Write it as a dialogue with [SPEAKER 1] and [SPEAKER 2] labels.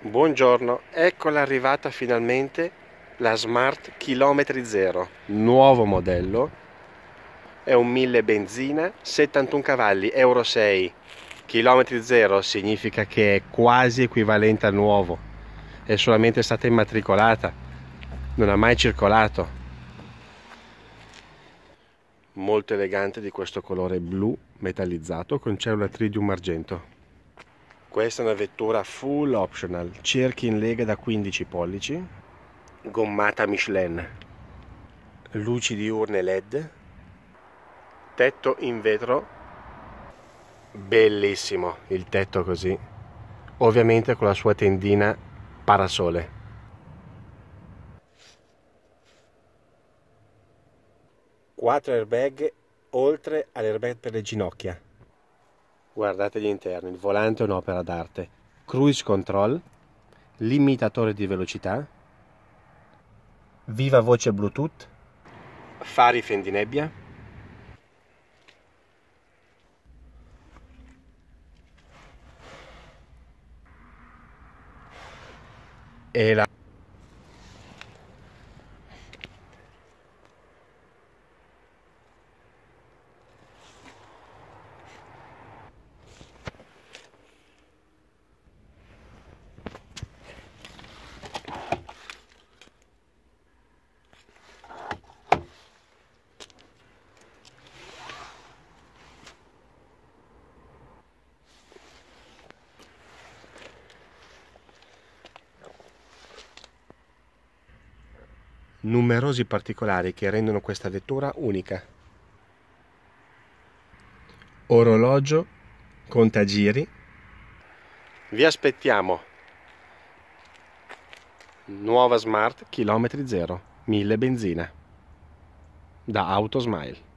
[SPEAKER 1] Buongiorno, eccola arrivata finalmente la Smart Chilometri Zero, nuovo modello, è un 1000 benzina, 71 cavalli, Euro 6, chilometri zero significa che è quasi equivalente al nuovo, è solamente stata immatricolata, non ha mai circolato. Molto elegante di questo colore blu metallizzato con cellula tridium argento questa è una vettura full optional cerchi in lega da 15 pollici gommata Michelin luci diurne led tetto in vetro bellissimo il tetto così ovviamente con la sua tendina parasole quattro airbag oltre all'airbag per le ginocchia guardate gli interni, il volante è un'opera d'arte, cruise control, limitatore di velocità, viva voce bluetooth, fari fendinebbia, e la numerosi particolari che rendono questa vettura unica. Orologio, contagiri. Vi aspettiamo. Nuova Smart chilometri zero, mille benzina. Da Autosmile.